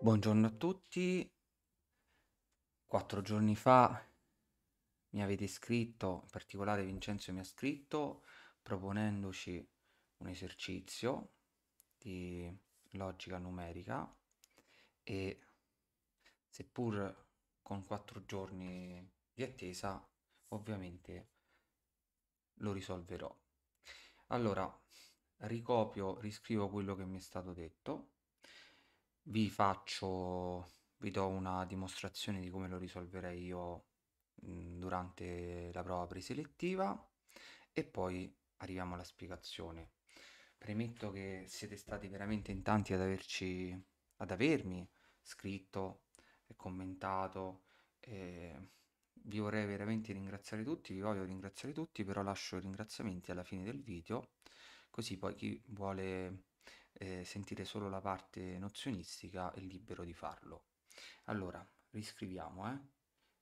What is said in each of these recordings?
Buongiorno a tutti. Quattro giorni fa mi avete scritto, in particolare Vincenzo mi ha scritto, proponendoci un esercizio di logica numerica e seppur con quattro giorni di attesa, ovviamente lo risolverò. Allora, ricopio, riscrivo quello che mi è stato detto vi faccio, vi do una dimostrazione di come lo risolverei io mm, durante la prova preselettiva e poi arriviamo alla spiegazione. Premetto che siete stati veramente in tanti ad averci, ad avermi scritto e commentato. E vi vorrei veramente ringraziare tutti, vi voglio ringraziare tutti, però lascio i ringraziamenti alla fine del video, così poi chi vuole eh, sentire solo la parte nozionistica è libero di farlo. Allora, riscriviamo, eh?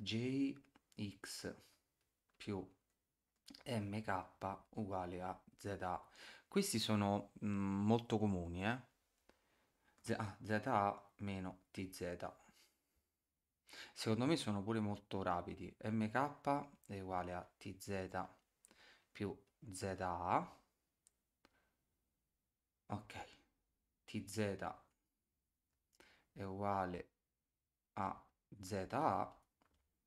jx più mk uguale a za. Questi sono mh, mm, molto comuni, eh? Z, ah, za meno tz. Secondo me sono pure molto rapidi. mk è uguale a tz più za. Ok tz è uguale a za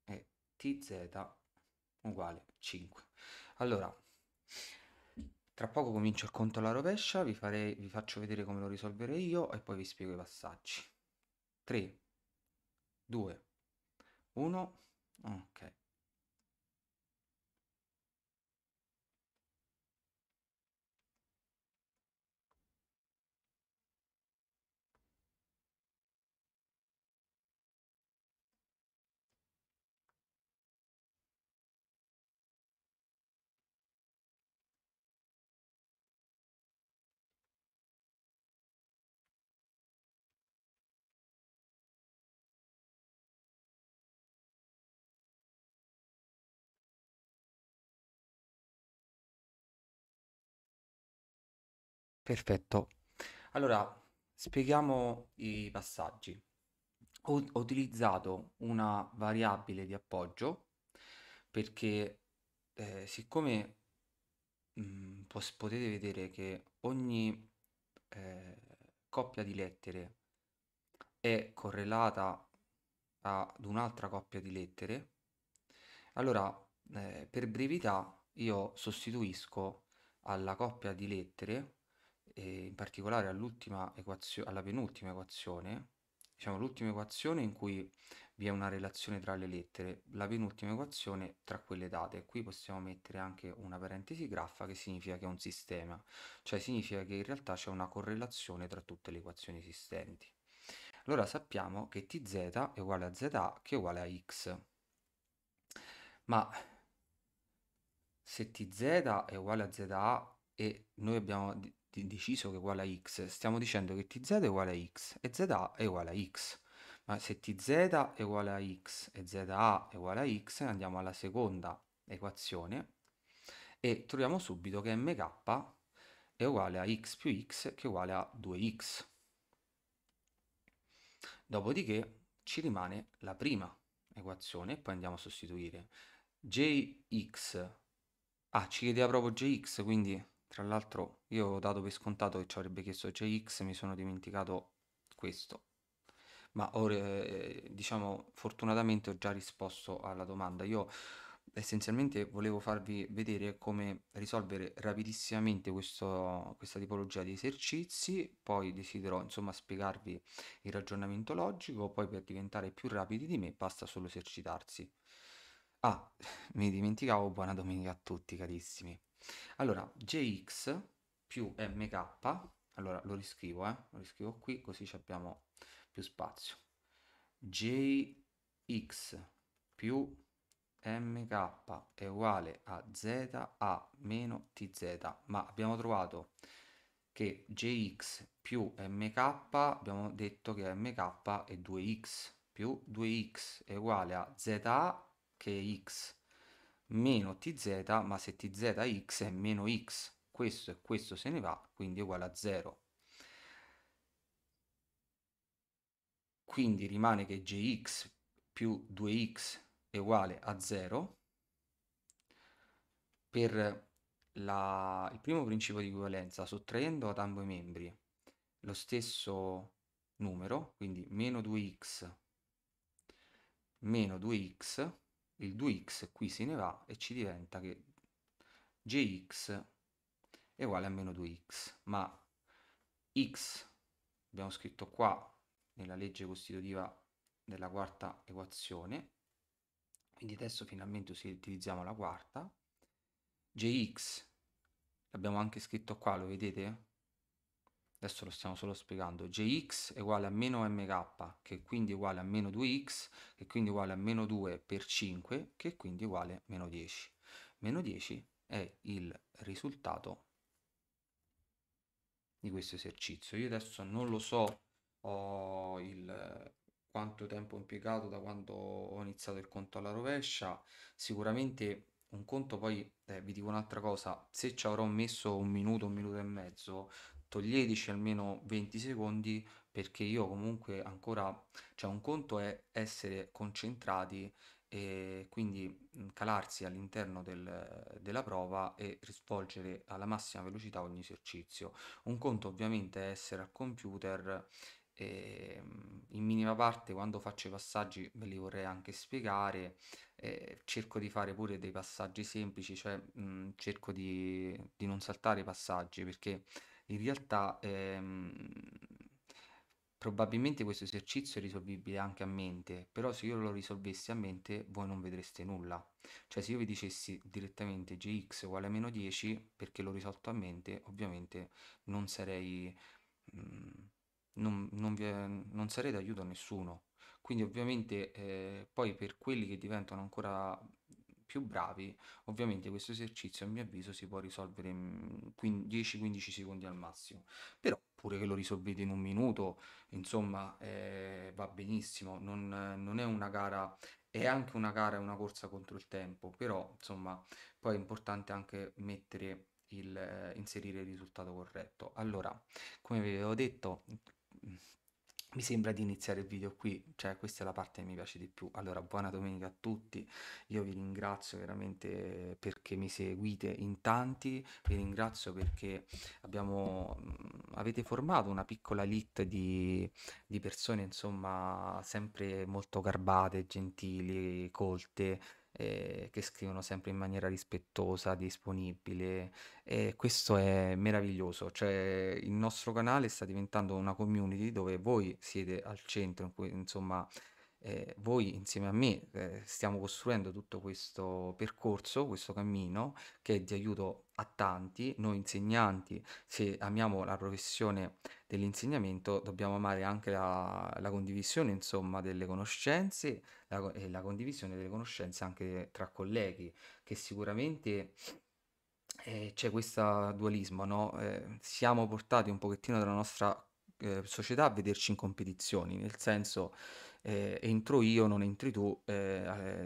e tz uguale 5. Allora, tra poco comincio il conto alla rovescia, vi, farei, vi faccio vedere come lo risolverei io e poi vi spiego i passaggi. 3, 2, 1, ok. Perfetto. Allora, spieghiamo i passaggi. Ho, ho utilizzato una variabile di appoggio perché eh, siccome mh, mm, pos- potete vedere che ogni eh, coppia di lettere è correlata ad un'altra coppia di lettere, allora eh, per brevità io sostituisco alla coppia di lettere e in particolare all'ultima equazione, alla penultima equazione, diciamo l'ultima equazione in cui vi è una relazione tra le lettere, la penultima equazione tra quelle date. Qui possiamo mettere anche una parentesi graffa che significa che è un sistema, cioè significa che in realtà c'è una correlazione tra tutte le equazioni esistenti. Allora sappiamo che tz è uguale a za che è uguale a x. Ma se tz è uguale a za e noi abbiamo deciso che è uguale a x, stiamo dicendo che tz è uguale a x e za è uguale a x. Ma se tz è uguale a x e za è uguale a x, andiamo alla seconda equazione e troviamo subito che mk è uguale a x più x che è uguale a 2x. Dopodiché ci rimane la prima equazione e poi andiamo a sostituire jx. Ah, ci chiedeva proprio jx, quindi tra l'altro io ho dato per scontato che ci avrebbe chiesto JX, mi sono dimenticato questo. Ma ho, eh, diciamo, fortunatamente ho già risposto alla domanda. Io essenzialmente volevo farvi vedere come risolvere rapidissimamente questo, questa tipologia di esercizi, poi desidero insomma spiegarvi il ragionamento logico, poi per diventare più rapidi di me basta solo esercitarsi. Ah, mi dimenticavo, buona domenica a tutti carissimi. Allora, Jx più mk, allora lo riscrivo, eh? lo riscrivo qui così abbiamo più spazio. Jx più mk è uguale a z a meno tz, ma abbiamo trovato che jx più mk abbiamo detto che mk è 2x più 2x è uguale a z a che è x meno tz, ma se tzx è meno x, questo e questo se ne va, quindi è uguale a 0. Quindi rimane che gx più 2x è uguale a 0. Per la, il primo principio di equivalenza, sottraendo ad ambo i membri lo stesso numero, quindi meno 2x meno 2x il 2x qui se ne va e ci diventa che gx è uguale a meno 2x, ma x abbiamo scritto qua nella legge costitutiva della quarta equazione, quindi adesso finalmente utilizziamo la quarta, gx l'abbiamo anche scritto qua, lo vedete? adesso lo stiamo solo spiegando, jx è uguale a meno mk, che quindi è uguale a meno 2x, che quindi è uguale a meno 2 per 5, che quindi è uguale a meno 10. Meno 10 è il risultato di questo esercizio. Io adesso non lo so ho il, quanto tempo ho impiegato da quando ho iniziato il conto alla rovescia, sicuramente un conto poi eh, vi dico un'altra cosa se ci avrò messo un minuto un minuto e mezzo togliedici almeno 20 secondi perché io comunque ancora, cioè un conto è essere concentrati e quindi calarsi all'interno del, della prova e svolgere alla massima velocità ogni esercizio. Un conto ovviamente è essere al computer e, in minima parte quando faccio i passaggi ve li vorrei anche spiegare, eh, cerco di fare pure dei passaggi semplici, cioè mh, cerco di, di non saltare i passaggi perché in realtà ehm, probabilmente questo esercizio è risolvibile anche a mente, però se io lo risolvessi a mente voi non vedreste nulla. Cioè se io vi dicessi direttamente gx uguale a meno 10 perché l'ho risolto a mente, ovviamente non sarei... Mh, mm, non, non, vi, non, sarei d'aiuto a nessuno. Quindi ovviamente eh, poi per quelli che diventano ancora più bravi, ovviamente questo esercizio a mio avviso si può risolvere in 10-15 secondi al massimo, però pure che lo risolvete in un minuto, insomma eh, va benissimo, non, non è una gara è anche una gara, è una corsa contro il tempo, però insomma poi è importante anche mettere il, eh, inserire il risultato corretto. Allora, come vi avevo detto, mi sembra di iniziare il video qui, cioè questa è la parte che mi piace di più. Allora, buona domenica a tutti, io vi ringrazio veramente perché mi seguite in tanti, vi ringrazio perché abbiamo, mm, avete formato una piccola elite di, di persone, insomma, sempre molto garbate, gentili, colte, eh, che scrivono sempre in maniera rispettosa, disponibile e questo è meraviglioso, cioè il nostro canale sta diventando una community dove voi siete al centro, in cui, insomma eh, voi insieme a me eh, stiamo costruendo tutto questo percorso, questo cammino che è di aiuto a tanti, noi insegnanti, se amiamo la professione dell'insegnamento, dobbiamo amare anche la, la condivisione insomma delle conoscenze la, e la condivisione delle conoscenze anche tra colleghi, che sicuramente eh, c'è questo dualismo, no? Eh, siamo portati un pochettino dalla nostra eh, società a vederci in competizioni, nel senso eh, entro io, non entri tu, eh,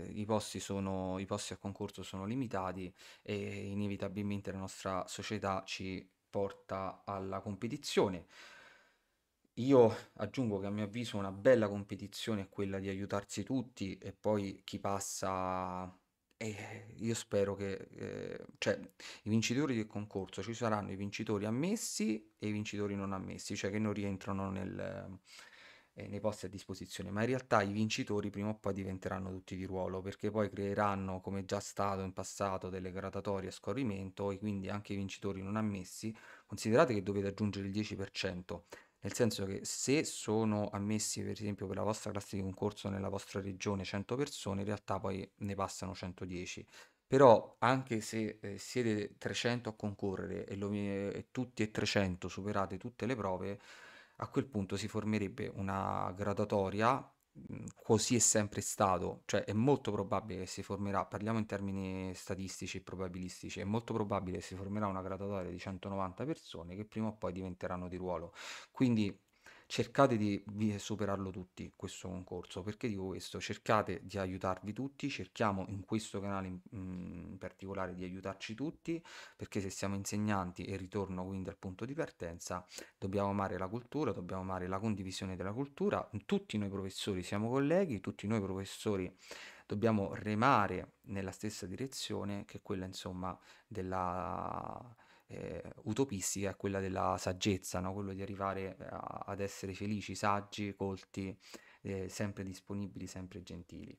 eh, i, posti sono, i posti a concorso sono limitati e inevitabilmente la nostra società ci porta alla competizione. Io aggiungo che a mio avviso una bella competizione è quella di aiutarsi tutti e poi chi passa e eh, io spero che eh, cioè, i vincitori del concorso ci saranno i vincitori ammessi e i vincitori non ammessi, cioè che non rientrano nel, eh, nei posti a disposizione, ma in realtà i vincitori prima o poi diventeranno tutti di ruolo, perché poi creeranno, come già stato in passato, delle gradatorie a scorrimento e quindi anche i vincitori non ammessi, considerate che dovete aggiungere il 10%. Nel senso che se sono ammessi per esempio per la vostra classe di concorso nella vostra regione 100 persone, in realtà poi ne passano 110 però anche se eh, siete 300 a concorrere e, lo, eh, tutti e 300 superate tutte le prove a quel punto si formerebbe una gradatoria, mhmm, così è sempre stato, cioè è molto probabile che si formerà, parliamo in termini statistici e probabilistici, è molto probabile che si formerà una gradatoria di 190 persone che prima o poi diventeranno di ruolo. Quindi cercate di eh, superarlo tutti questo concorso. Perché dico questo? Cercate di aiutarvi tutti, cerchiamo in questo canale mm, in particolare di aiutarci tutti, perché se siamo insegnanti e ritorno quindi al punto di partenza, dobbiamo amare la cultura, dobbiamo amare la condivisione della cultura, tutti noi professori siamo colleghi, tutti noi professori dobbiamo remare nella stessa direzione che quella insomma della eh, utopistica è quella della saggezza, no? quello di arrivare eh, a, ad essere felici, saggi, colti, eh, sempre disponibili, sempre gentili.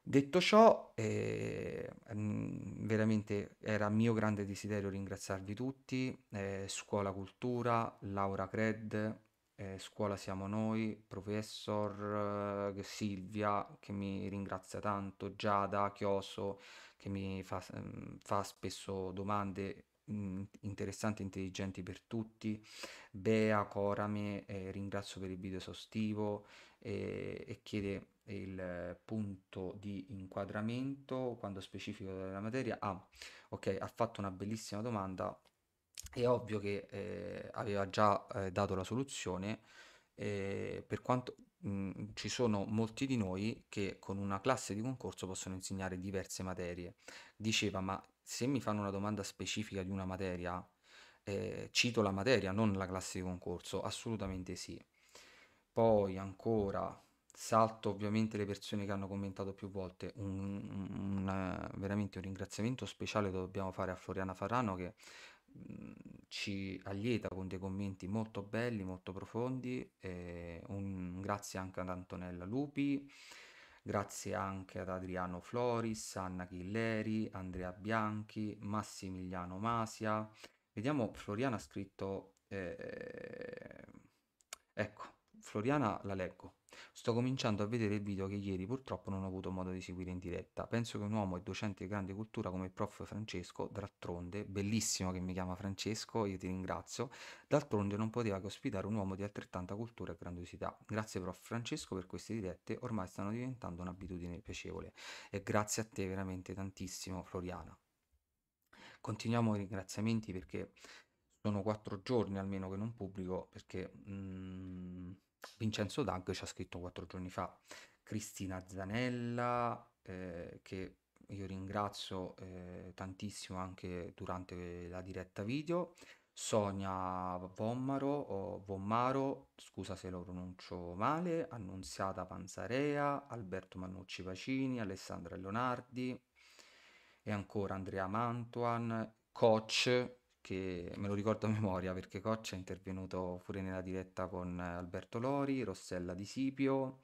Detto ciò, eh, veramente era mio grande desiderio ringraziarvi tutti, eh, Scuola Cultura, Laura Cred, eh, Scuola Siamo Noi, Professor Silvia che mi ringrazia tanto, Giada Chioso che mi fa, mm, fa spesso domande interessanti e intelligenti per tutti. Bea Corame eh, ringrazio per il video esaustivo eh, e chiede il punto di inquadramento quando specifico della materia. Ah, ok, ha fatto una bellissima domanda. È ovvio che eh, aveva già eh, dato la soluzione. Eh, per quanto Mhmm, ci sono molti di noi che con una classe di concorso possono insegnare diverse materie. Diceva, ma se mi fanno una domanda specifica di una materia, eh, cito la materia, non la classe di concorso? Assolutamente sì. Poi ancora, salto ovviamente le persone che hanno commentato più volte, un, un, un, veramente un ringraziamento speciale dobbiamo fare a Floriana Farrano che Mhmm, ci allieta con dei commenti molto belli, molto profondi. Eh, un, grazie anche ad Antonella Lupi, grazie anche ad Adriano Floris, Anna Chilleri, Andrea Bianchi, Massimiliano Masia. Vediamo, Floriana ha scritto... Eh, ecco, Floriana la leggo. Sto cominciando a vedere il video che ieri purtroppo non ho avuto modo di seguire in diretta. Penso che un uomo e docente di grande cultura come il prof Francesco, d'altronde, bellissimo che mi chiama Francesco, io ti ringrazio, d'altronde non poteva che ospitare un uomo di altrettanta cultura e grandiosità. Grazie prof Francesco per queste dirette, ormai stanno diventando un'abitudine piacevole. E grazie a te veramente tantissimo Floriana. Continuiamo i ringraziamenti perché sono quattro giorni almeno che non pubblico perché... Mm, Vincenzo Dag ci ha scritto quattro giorni fa, Cristina Zanella, eh, che io ringrazio eh, tantissimo anche durante la diretta video, Sonia Vommaro, o Vommaro, scusa se lo pronuncio male, Annunziata Panzarea, Alberto Mannucci Pacini, Alessandra Leonardi e ancora Andrea Mantuan, Coach, perché me lo ricordo a memoria, perché Coccia è intervenuto pure nella diretta con Alberto Lori, Rossella Di Sipio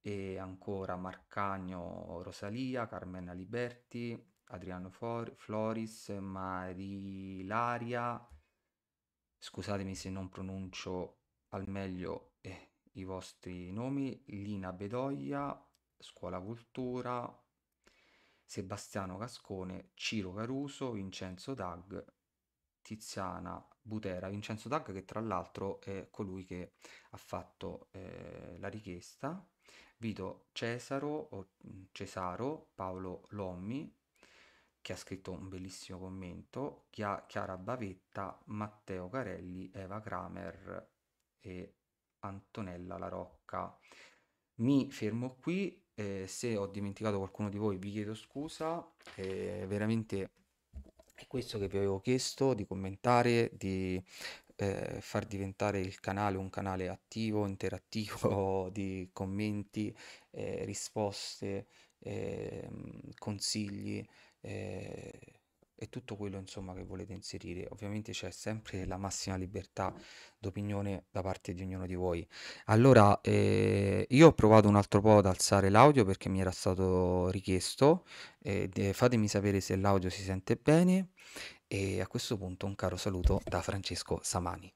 e ancora Marcagno Rosalia, Carmen Aliberti, Adriano For- Floris, Mari Laria, scusatemi se non pronuncio al meglio eh, i vostri nomi, Lina Bedoglia, Scuola Cultura, Sebastiano Cascone, Ciro Caruso, Vincenzo Dag, Tiziana Butera, Vincenzo Tagga che tra l'altro è colui che ha fatto eh, la richiesta, Vito Cesaro, o mm, Cesaro, Paolo Lommi che ha scritto un bellissimo commento, Chiara Bavetta, Matteo Carelli, Eva Kramer e Antonella La Rocca. Mi fermo qui, eh, se ho dimenticato qualcuno di voi vi chiedo scusa, eh, veramente è questo che vi avevo chiesto di commentare, di eh, far diventare il canale un canale attivo, interattivo di commenti, eh, risposte, ehm, eh, consigli e tutto quello insomma che volete inserire. Ovviamente c'è sempre la massima libertà d'opinione da parte di ognuno di voi. Allora, eh, io ho provato un altro po' ad alzare l'audio perché mi era stato richiesto. Eh, fatemi sapere se l'audio si sente bene. E a questo punto un caro saluto da Francesco Samani.